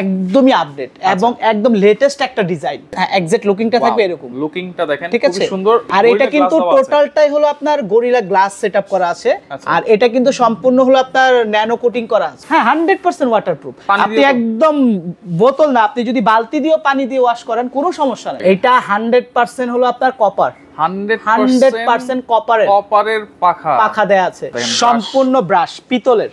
একদমই আপডেট আচ্ছা। এবং একদম লেটেস্ট একটা ডিজাইন হ্যাঁ এক্সাক্ট লুকিংটা থাকবে এরকম লুকিংটা দেখেন ঠিক আছে সুন্দর আর এটা কিন্তু টোটালটাই হলো আপনার গরিলা গ্লাস সেটআপ করা আছে আচ্ছা। আর এটা কিন্তু সম্পূর্ণ হলো আপনার ন্যানো কোটিং করা আছে হ্যাঁ 100% ওয়াটারপ্রুফ আপনি একদম বোতল না আপনি যদি বালতি দিয়েও পানি দিয়ে ওয়াশ করেন কোনো সমস্যা নেই এটা 100% হলো আপনার কপার কপারের পাখা পাখা দেয়া আছে সম্পূর্ণ ব্রাশ পিতলের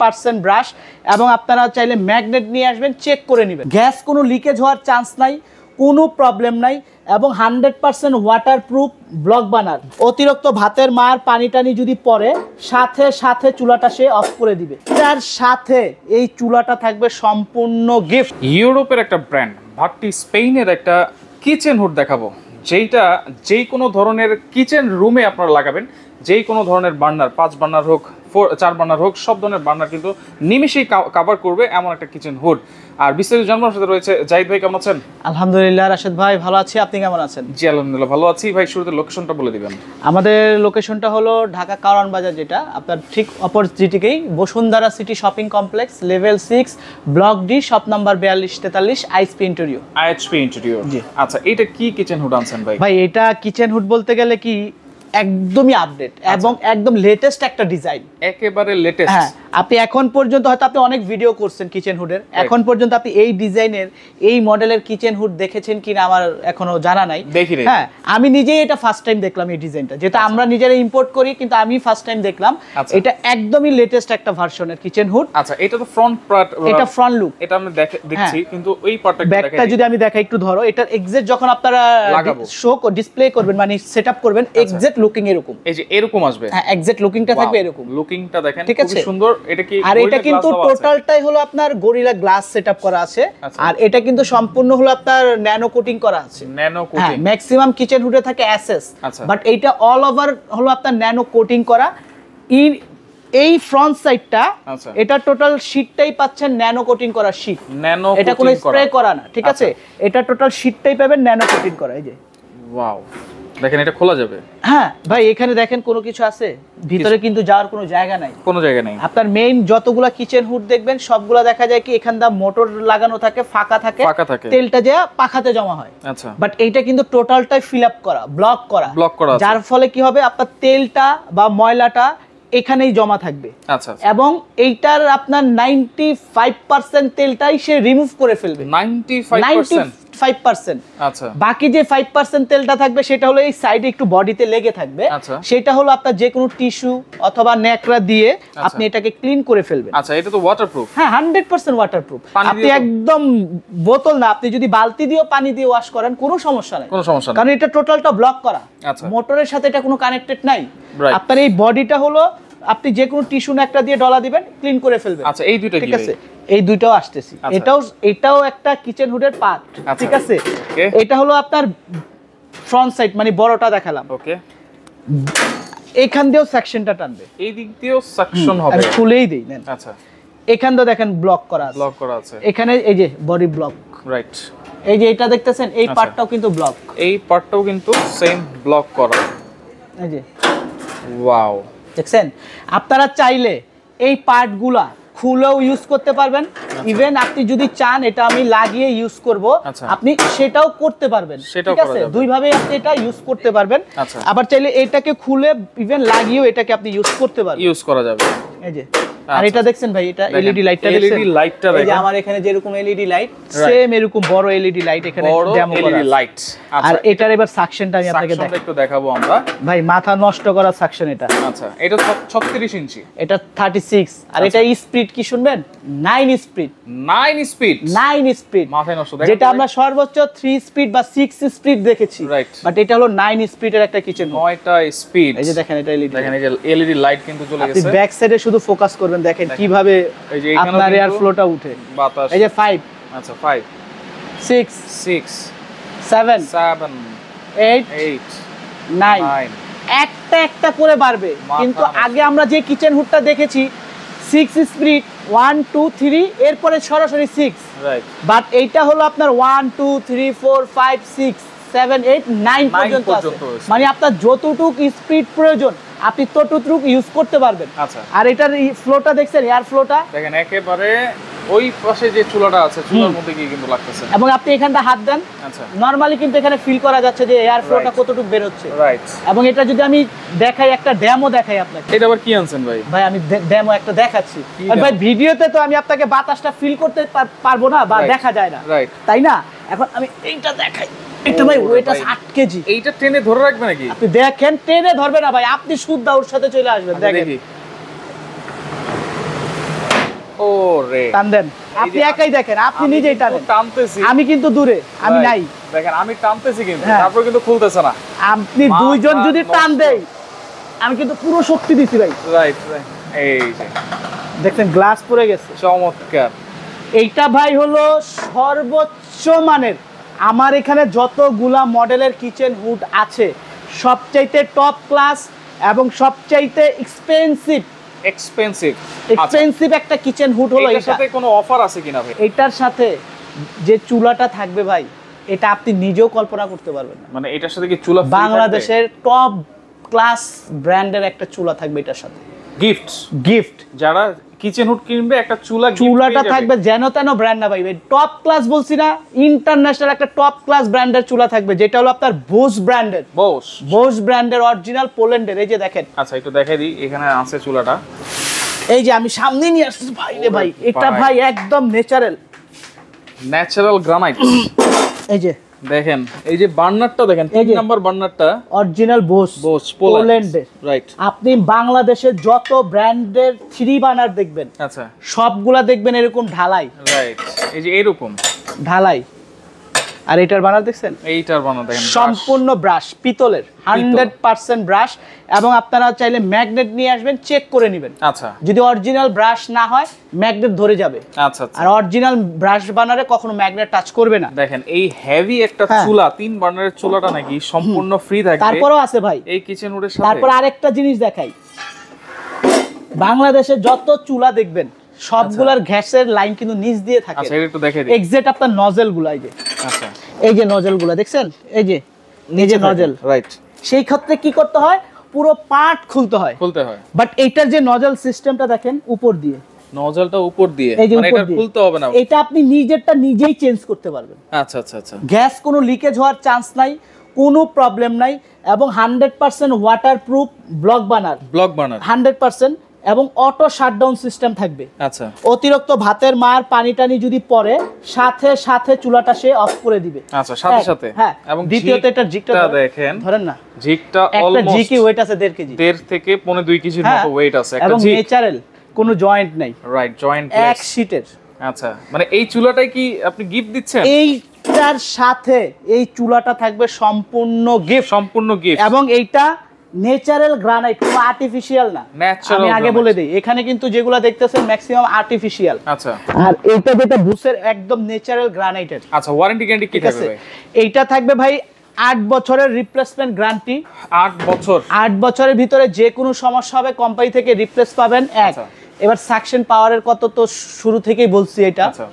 পার্সেন্ট ব্রাশ এবং আপনারা চাইলে ম্যাগনেট নিয়ে আসবেন চেক করে নেবেন গ্যাস কোনো লিকেজ হওয়ার চান্স নাই কোনো প্রবলেম নাই এবং হান্ড্রেড পার্সেন্ট ব্লক বানার অতিরিক্ত ভাতের মার পানি টানি যদি পরে সাথে সাথে চুলাটা সে অফ করে দিবে তার সাথে এই চুলাটা থাকবে সম্পূর্ণ গিফট ইউরোপের একটা ব্র্যান্ড ভাটটি স্পেনের একটা কিচেন হুড দেখাবো যেইটা যেই কোনো ধরনের কিচেন রুমে আপনারা লাগাবেন যেই কোনো ধরনের বার্নার পাঁচ বার্নার হোক ফোর চার বার্নার হোক সব ধরনের বার্নার কিন্তু নিমিশেই কাভার করবে এমন একটা কিচেন হুড আর বিস্তারিত জানবার সাথে রয়েছে জাহিদ ভাই কেমন আছেন আলহামদুলিল্লাহ রাশেদ ভাই ভালো আছি আপনি কেমন আছেন জি আলহামদুলিল্লাহ ভালো আছি ভাই শুরুতে লোকেশনটা বলে দিবেন আমাদের লোকেশনটা হলো ঢাকা কারওয়ান বাজার যেটা আপনার ঠিক অপোজিটিকেই Bashundhara city shopping complex level six block D shop number বিয়াল্লিশ তেতাল্লিশ আইএসপি ইন্টারিও আইএসপি জি আচ্ছা এটা কি কিচেন হুড আনছেন ভাই ভাই এটা কিচেন হুড বলতে গেলে কি একদমই আপডেট আচ্ছা। এবং একদম লেটেস্ট একটা ডিজাইন একেবারে লেটেস্ট আপনি এখন পর্যন্ত হয়তো আপনি অনেক ভিডিও করছেন কিচেন হুডের এখন পর্যন্ত আপনি এই ডিজাইনের এই মডেলের কিচেন হুড দেখেছেন কিনা আমার এখনো জানা নাই হ্যাঁ আমি নিজেই এটা ফার্স্ট টাইম দেখলাম এই ডিজাইনটা যেটা আচ্ছা। আমরা নিজেরা ইম্পোর্ট করি কিন্তু আমি ফার্স্ট টাইম দেখলাম আচ্ছা। এটা একদমই লেটেস্ট একটা ভার্সনের কিচেন হুড আচ্ছা এটা তো ফ্রন্ট পার্ট এটা ফ্রন্ট লুক এটা আমি হ্যাঁ। দেখছি কিন্তু ওই পার্টটা ব্যাকটা যদি আমি দেখাই একটু ধরো এটার এক্সাক্ট যখন আপনারা শো ডিসপ্লে করবেন মানে সেটআপ করবেন এক্সাক্ট আচ্ছা। লুকিং এরকম এই যে এরকম আসবে হ্যাঁ এক্সাক্ট লুকিংটা থাকবে এরকম লুকিংটা দেখেন ঠিক আছে সুন্দর টোটালটাই হলো আপনার গরিলা গ্লাস সেটআপ করা আছে আচ্ছা। আর এটা কিন্তু সম্পূর্ণ ন্যানো কোটিং করা ম্যাক্সিমাম কিচেন বাট এইটা অল ওভার হলো আপনার ন্যানো আচ্ছা। কোটিং করা ইন এই ফ্রন্ট সাইডটা আচ্ছা। এটা টোটাল শীটটাই পাচ্ছেন ন্যানো কোটিং করা শীট ন্যানো এটা কোনো স্প্রে করা না ঠিক আছে এটা টোটাল শীটটাই পাবেন ন্যানো কোটিং করা এই যে দেখেন এটা খোলা যাবে হ্যাঁ ভাই এখানে দেখেন কোনো কিছু আছে ভিতরে কিন্তু যাওয়ার কোনো জায়গা নাই কোনো জায়গা নাই আপনার মেইন যতগুলা কিচেন হুড দেখবেন সবগুলা দেখা যায় কি এখান দা মোটর লাগানো থাকে ফাঁকা থাকে ফাঁকা থাকে তেলটা যা পাখাতে জমা হয় আচ্ছা বাট এইটা কিন্তু টোটালটাই ফিল আপ করা ব্লক করা ব্লক করা যার ফলে কি হবে আপনার তেলটা বা ময়লাটা এখানেই জমা থাকবে আচ্ছা, আচ্ছা। এবং এইটার আপনার নাইনটি ফাইভ পার্সেন্ট তেলটাই সে রিমুভ করে ফেলবে নাইনটি ফাইভ ফাইভ আচ্ছা। পার্সেন্ট বাকি যে ফাইভ পার্সেন্ট তেলটা থাকবে সেটা হলো এই সাইডে একটু বডিতে লেগে থাকবে আচ্ছা। সেটা হলো আপনার যে কোনো টিস্যু অথবা ন্যাকড়া দিয়ে আচ্ছা। আপনি এটাকে ক্লিন করে ফেলবেন আচ্ছা এটা তো ওয়াটারপ্রুফ হ্যাঁ হান্ড্রেড পার্সেন্ট ওয়াটারপ্রুফ আপনি একদম বোতল না আপনি যদি বালতি দিয়েও পানি দিয়ে ওয়াশ করেন কোনো সমস্যা নেই কোনো সমস্যা কারণ এটা টোটালটা ব্লক করা মোটরের সাথে এটা কোনো কানেক্টেড নাই আপনার এই বডিটা হলো আপনি যে কোনো টিস্যু একটা দিয়ে ডলা দিবেন ক্লিন করে ফেলবেন আচ্ছা এই দুইটা ঠিক আছে এই দুইটাও আসতেছি আচ্ছা। এটাও এটাও একটা কিচেন হুডের পার্ট ঠিক আছে এটা হলো আপনার ফ্রন্ট সাইড মানে বড়টা দেখালাম ওকে এখান দিয়েও সেকশনটা টানবে এই দিক দিয়েও সেকশন হবে খুলেই দেই নেন আচ্ছা এখান দিয়ে দেখেন ব্লক করা আছে ব্লক করা আছে এখানে এই যে বডি ব্লক রাইট এই যে এটা দেখতেছেন এই পার্টটাও আচ্ছা। কিন্তু ব্লক এই পার্টটাও কিন্তু সেম ব্লক করা এই যে ওয়াও দেখছেন আপনারা চাইলে এই পার্টগুলা খুলেও ইউজ করতে পারবেন ইভেন আচ্ছা। আপনি যদি চান এটা আমি লাগিয়ে ইউজ করব আচ্ছা। আপনি সেটাও করতে পারবেন ঠিক আছে দুইভাবে আপনি এটা ইউজ করতে পারবেন আচ্ছা। আবার চাইলে এটাকে খুলে ইভেন লাগিয়েও এটাকে আপনি ইউজ করতে পারবেন ইউজ করা যাবে এই যে আচ্ছা, আর এটা আচ্ছা। দেখছেন ভাই এটা এলইডি লাইটটা দেখছেন এলইডি লাইটটা দেখেন এই যে আমার এখানে যেরকম এলইডি লাইট সেম এরকম বড় এলইডি লাইট এখানে ডেমো করা এলইডি লাইট আর আচ্ছা, এটার এবার সাকশনটা আমি আপনাকে দেখাবো একটু দেখাবো আমরা ভাই মাথা নষ্ট করা সাকশন এটা আচ্ছা এটা 36 ইঞ্চি এটা 36 আর এটা স্পিড কি শুনবেন 9 স্পিড 9 স্পিড 9 স্পিড মাথা নষ্ট দেখেন যেটা আমরা সর্বোচ্চ 3 স্পিড বা 6 স্পিড দেখেছি রাইট বাট এটা হলো 9 স্পিডের একটা কিচেন নয়টা স্পিড এই যে দেখেন এটা এলইডি দেখেন এই যে এলইডি লাইট কিন্তু চলে গেছে আপনি ব্যাক সাইডে শুধু ফোকাস করবেন পারবেন দেখেন কিভাবে আপনার এয়ার ফ্লোটা উঠে বাতাস এই যে 5 আচ্ছা 5 6 6 7 7 8 8 9 একটা একটা করে বাড়বে কিন্তু আগে আমরা যে কিচেন হুডটা দেখেছি 6 স্পিড 1 2 3 এরপরে সরাসরি 6 রাইট বাট এইটা হলো আপনার 1 2 3 4 5 6 7 8 9 পর্যন্ত আছে মানে আপনার যতটুকু স্পিড প্রয়োজন আপনি ততটুক ইউজ করতে পারবেন আচ্ছা আর এটার ফ্লোটা দেখছেন এয়ার ফ্লোটা দেখেন একেবারে ওই পাশে যে চুলাটা আছে চুলার মধ্যে গিয়ে কিন্তু লাগতেছে এবং আপনি এখানটা হাত দেন আচ্ছা নরমালি কিন্তু এখানে ফিল করা যাচ্ছে যে এয়ার ফ্লোটা কতটুকু বের হচ্ছে রাইট এবং এটা যদি আমি দেখাই একটা ড্যামও দেখাই আপনাকে এটা আবার কি আনছেন ভাই ভাই আমি ড্যামও একটা দেখাচ্ছি ভাই ভিডিওতে তো আমি আপনাকে বাতাসটা ফিল করতে পারবো না বা দেখা যায় না রাইট তাই না এখন আমি এইটা দেখাই ধরে নাকি আপনি দেখেন না ভাই আপনি সাথে চলে আসবেন আচ্ছা, দেখেন টান দেন আপনি একাই দেখেন আপনি নিজেই আমি কিন্তু দূরে আমি নাই দেখেন আমি টানতেছি কিন্তু হ্যাঁ। কিন্তু খুলতেছে না আপনি দুইজন যদি টান দেয় আমি কিন্তু পুরো শক্তি দিচ্ছি ভাই রাইট রাইট এই দেখেন গ্লাস পরে গেছে চমৎকার এইটা ভাই হলো সর্বোচ্চ মানের আমার এখানে যতগুলা মডেলের কিচেন হুড আছে সবচাইতে টপ ক্লাস এবং সবচাইতে এক্সপেন্সিভ এক্সপেন্সিভ এক্সপেন্সিভ একটা কিচেন হুড হলো এটার সাথে কোনো অফার আছে কিনা ভাই এটার সাথে যে চুলাটা থাকবে ভাই এটা আপনি নিজেও কল্পনা করতে পারবেন না মানে এটার সাথে কি চুলা বাংলাদেশের টপ ক্লাস ব্র্যান্ডের একটা চুলা থাকবে এটার সাথে গিফট গিফট যারা কিচেন হুড কিনবে একটা চুলা চুলাটা থাকবে যেন তেন ব্র্যান্ড না পাইবে টপ ক্লাস বলছি না ইন্টারন্যাশনাল একটা টপ ক্লাস ব্র্যান্ডের চুলা থাকবে যেটা হলো আপনার বোস ব্র্যান্ডের বোস বোস ব্র্যান্ডের অরিজিনাল পোল্যান্ডের এই যে দেখেন আচ্ছা একটু দেখাই দিই এখানে আছে চুলাটা এই যে আমি সামনে নিয়ে আসছি ভাই রে ভাই এটা ভাই একদম ন্যাচারাল ন্যাচারাল গ্রানাইট এই যে দেখেন এই যে বার্নারটা দেখেন তিন নাম্বার বার্নারটা অরিজিনাল বোস বোস পোল্যান্ডের রাইট আপনি বাংলাদেশের যত ব্র্যান্ডের থ্রি বার্নার দেখবেন আচ্ছা সবগুলা দেখবেন এরকম ঢালাই রাইট এই যে এরকম ঢালাই আর এটার বানার দেখছেন এইটার বানার দেখেন সম্পূর্ণ ব্রাশ পিতলের 100% ব্রাশ এবং আপনারা চাইলে ম্যাগনেট নিয়ে আসবেন চেক করে নেবেন আচ্ছা যদি অরিজিনাল ব্রাশ না হয় ম্যাগনেট ধরে যাবে আচ্ছা, আচ্ছা। আর অরিজিনাল ব্রাশ বানারে কখনো ম্যাগনেট টাচ করবে না দেখেন এই হেভি একটা হ্যাঁ। চুলা তিন বার্নারের চুলাটা নাকি সম্পূর্ণ ফ্রি থাকে তারপরেও আছে ভাই এই কিচেন উডের সাথে তারপর আরেকটা জিনিস দেখাই বাংলাদেশে যত চুলা দেখবেন সবগুলার গ্যাসের আচ্ছা। লাইন কিন্তু নিচ দিয়ে থাকে আচ্ছা একটু দেখাই দিই এক্সাক্ট আপনার নজল গুলো এই যে আচ্ছা এই যে নজল গুলো দেখছেন এই যে নিচে নজল রাইট সেই ক্ষেত্রে কি করতে হয় পুরো পার্ট খুলতে হয় খুলতে হয় বাট এটার যে নজল সিস্টেমটা দেখেন উপর দিয়ে নজলটা উপর দিয়ে মানে এটা খুলতে হবে না এটা আপনি নিজেরটা নিজেই চেঞ্জ করতে পারবেন আচ্ছা আচ্ছা আচ্ছা গ্যাস কোনো লিকেজ হওয়ার চান্স নাই কোনো প্রবলেম নাই এবং hundred percent waterproof block burner block burner hundred percent এবং অটো শাটডাউন সিস্টেম থাকবে আচ্ছা অতিরিক্ত ভাতের মার পানি টানি যদি পরে সাথে সাথে চুলাটা সে অফ করে দিবে আচ্ছা সাথে হ্যাঁ, সাথে হ্যাঁ এবং দ্বিতীয়ত এটা জিকটা দেখেন ধরেন না জিকটা অলমোস্ট জিকি ওয়েট আছে 1.5 কেজি 1.5 থেকে 1.5 কেজির হ্যাঁ, মতো ওয়েট আছে একটা এবং ন্যাচারাল কোনো জয়েন্ট নাই রাইট জয়েন্ট এক শীটের আচ্ছা মানে এই চুলাটাই কি আপনি গিফট দিচ্ছেন এই এইটার সাথে এই চুলাটা থাকবে সম্পূর্ণ গিফট সম্পূর্ণ গিফট এবং এইটা ন্যাচারাল গ্রানাইট কোনো আর্টিফিশিয়াল না আমি আগে বলে দিই এখানে কিন্তু যেগুলা দেখতেছেন ম্যাক্সিমাম আর্টিফিশিয়াল আচ্ছা আর এইটা যেটা বুসের একদম ন্যাচারাল গ্রানাইটের আচ্ছা ওয়ারেন্টি গ্যারান্টি কি থাকবে এইটা থাকবে ভাই আট বছরের রিপ্লেসমেন্ট গ্যারান্টি আট বছর আট বছরের ভিতরে যে কোনো সমস্যা হবে কোম্পানি থেকে রিপ্লেস পাবেন এক আচ্ছা। এবার সাকশন পাওয়ারের কত তো শুরু থেকেই বলছি এটা আচ্ছা।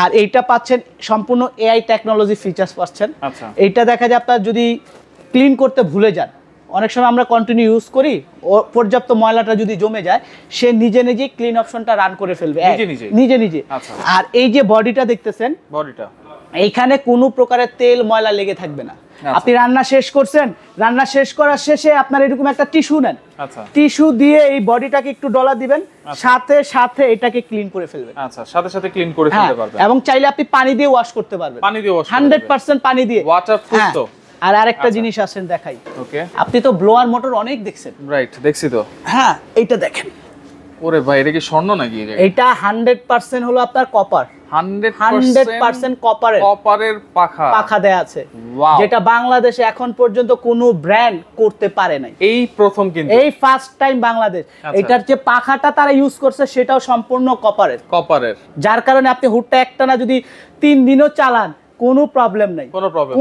আর এইটা পাচ্ছেন সম্পূর্ণ এআই টেকনোলজি ফিচার্স পাচ্ছেন আচ্ছা। এইটা দেখা যায় আপনার যদি ক্লিন করতে ভুলে যান অনেক সময় আমরা কন্টিনিউ ইউজ করি পর্যাপ্ত ময়লাটা যদি জমে যায় সে নিজে নিজে ক্লিন অপশনটা রান করে ফেলবে নিজে নিজে আচ্ছা, আচ্ছা। আর এই যে বডিটা দেখতেছেন বডিটা এইখানে কোনো প্রকারের তেল ময়লা লেগে থাকবে না আচ্ছা। আপনি রান্না শেষ করছেন রান্না শেষ করার শেষে আপনার এরকম একটা টিস্যু নেন টিস্যু দিয়ে এই বডিটাকে একটু ডলা দিবেন সাথে সাথে এটাকে ক্লিন করে ফেলবেন আচ্ছা সাথে সাথে ক্লিন করে হ্যাঁ, ফেলতে পারবেন এবং চাইলে আপনি পানি দিয়ে ওয়াশ করতে পারবেন পানি দিয়ে ওয়াশ 100% পানি দিয়ে ওয়াটারপ্রুফ হ্যাঁ। তো আর আরেকটা আচ্ছা। জিনিস আসেন দেখাই ওকে আপনি তো ব্লোয়ার মোটর অনেক দেখছেন রাইট দেখছি তো হ্যাঁ এটা দেখেন ওরে ভাই এটা কি স্বর্ণ নাকি এটা 100% হলো আপনার কপার 100% কপারের কপারের পাখা পাখা দেয়া আছে যেটা বাংলাদেশে এখন পর্যন্ত কোনো ব্র্যান্ড করতে পারে নাই এই প্রথম কিন্তু এই ফার্স্ট টাইম বাংলাদেশ আচ্ছা, আচ্ছা। এটার যে পাখাটা তারা ইউজ করছে সেটাও সম্পূর্ণ কপারের কপারের যার কারণে আপনি হুডটা একটানা যদি তিন দিনও চালান কোনো প্রবলেম নাই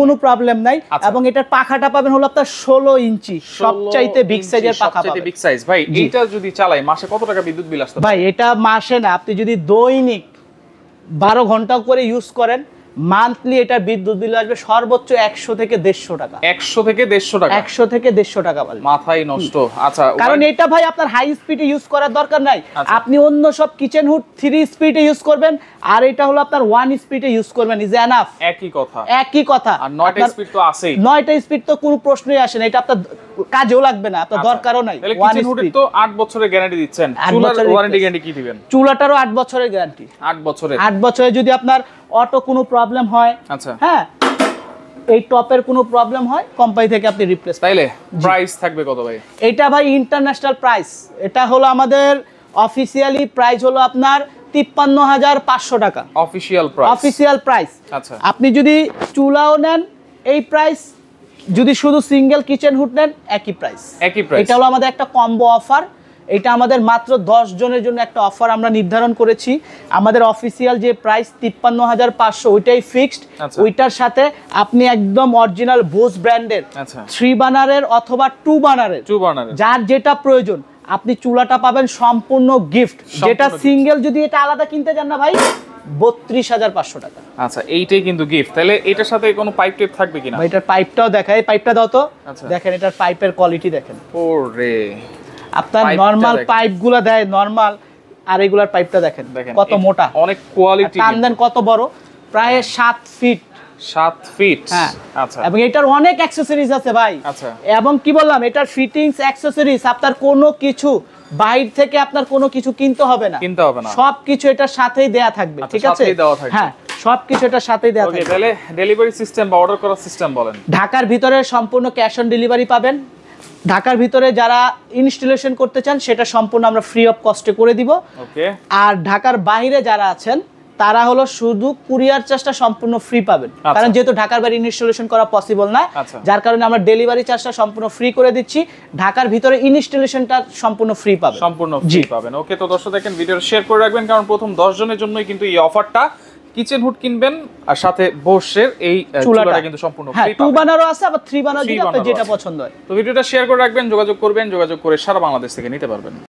কোনো প্রবলেম নাই আচ্ছা। এবং এটার পাখাটা পাবেন হলো আপনার ষোলো ইঞ্চি সবচাইতে বিগ সাইজের পাখা বিগ সাইজ ভাই এটা যদি চালাই মাসে কত টাকা বিদ্যুৎ বিল আসতে ভাই এটা মাসে না আপনি যদি দৈনিক বারো ঘন্টা করে ইউজ করেন মান্থলি এটা বিদ্যুৎ বিল আসবে সর্বোচ্চ একশো থেকে দেড়শো টাকা একশো থেকে দেড়শো টাকা একশো থেকে দেড়শো টাকা বলে মাথায় নষ্ট আচ্ছা কারণ এটা ভাই আপনার হাই স্পিডে ইউজ করার দরকার নাই আচ্ছা। আপনি অন্য সব কিচেন হুড থ্রি স্পিডে ইউজ করবেন আর এটা হলো আপনার ওয়ান স্পিডে ইউজ করবেন ইজ এনাফ একই কথা একই কথা আর নয়টা স্পিড তো আসেই নয়টা স্পিড তো কোনো প্রশ্নই আসে না এটা আপনার কাজেও লাগবে না আপনার আচ্ছা। দরকারও নাই কিচেন হুডের তো 8 বছরের গ্যারান্টি দিচ্ছেন চুলার ওয়ারেন্টি গ্যারান্টি কি দিবেন চুলাটারও 8 বছরের গ্যারান্টি 8 বছরের 8 বছরে যদি আপনার অটো কোনো প্রবলেম হয় আচ্ছা হ্যাঁ এই টপের কোনো প্রবলেম হয় কোম্পানি থেকে আপনি রিপ্লেস তাইলে প্রাইস থাকবে কত ভাই এটা ভাই ইন্টারন্যাশনাল প্রাইস এটা হলো আমাদের অফিসিয়ালি প্রাইস হলো আপনার তিপ্পান্ন হাজার পাঁচশো টাকা অফিসিয়াল প্রাইস অফিসিয়াল প্রাইস আচ্ছা আপনি যদি চুলাও নেন এই প্রাইস যদি শুধু সিঙ্গেল কিচেন হুড নেন একই প্রাইস একই প্রাইস এটা হলো আমাদের একটা কম্বো অফার এটা আমাদের মাত্র দশ জনের জন্য একটা অফার আমরা নির্ধারণ করেছি আমাদের অফিসিয়াল যে প্রাইস তিপ্পান্ন হাজার পাঁচশো ওইটাই ফিক্সড আচ্ছা। ওইটার সাথে আপনি একদম অরিজিনাল বোস ব্র্যান্ডের থ্রি বানারের অথবা টু বানারের টু বানারের যার যেটা প্রয়োজন আপনি চুলাটা পাবেন সম্পূর্ণ গিফট যেটা সিঙ্গেল যদি এটা আলাদা কিনতে চান না ভাই বত্রিশ হাজার পাঁচশো টাকা আচ্ছা এইটাই কিন্তু গিফট তাহলে এটার সাথে কোনো পাইপ টাইপ থাকবে কিনা এটার পাইপটাও দেখায় পাইপটা দাও তো আচ্ছা। দেখেন এটার পাইপের কোয়ালিটি দেখেন আপনার নরমাল পাইপগুলো দেয় নরমাল আর এগুলার পাইপটা দেখেন কত মোটা অনেক কোয়ালিটি টান দেন কত বড় প্রায় হ্যাঁ। সাত ফিট অ্যাক্সেসরিজ আচ্ছা। আচ্ছা। আপনার কিছু বাইর থেকে আপনার কোনো কিছু কিনতে হবে না কিনতে হবে না সবকিছু এটার সাথেই দেয়া থাকবে আচ্ছা, ঠিক আছে দেওয়া থাকবে হ্যাঁ সবকিছু এটার সাথেই থাকবে ডেলিভারি সিস্টেম অর্ডার করার সিস্টেম বলেন ঢাকার ভিতরে সম্পূর্ণ ক্যাশ অন ডেলিভারি পাবেন ঢাকার ভিতরে যারা ইনস্টলেশন করতে চান সেটা সম্পূর্ণ আমরা ফ্রি অফ কস্টে করে দিব আর ঢাকার বাইরে যারা আছেন তারা হলো শুধু কুরিয়ার চার্জটা সম্পূর্ণ ফ্রি পাবেন আচ্ছা। কারণ যেহেতু ঢাকার বাইরে ইনস্টলেশন করা পসিবল না আচ্ছা। যার কারণে আমরা ডেলিভারি চার্জটা সম্পূর্ণ ফ্রি করে দিচ্ছি ঢাকার ভিতরে ইনস্টলেশনটা সম্পূর্ণ ফ্রি পাবেন সম্পূর্ণ ফ্রি পাবেন ওকে তো দর্শক দেখেন ভিডিও শেয়ার করে রাখবেন কারণ প্রথম 10 জনের জন্যই কিন্তু এই অফারটা কিচেন হুড কিনবেন আর সাথে বোসের এই চুলাটা কিন্তু সম্পূর্ণ ফ্রি হ্যাঁ, টু বানারও আছে আবার থ্রি বানার যেটা পছন্দ হয় তো ভিডিওটা শেয়ার করে রাখবেন যোগাযোগ করবেন যোগাযোগ করে সারা বাংলাদেশ থেকে নিতে পারবেন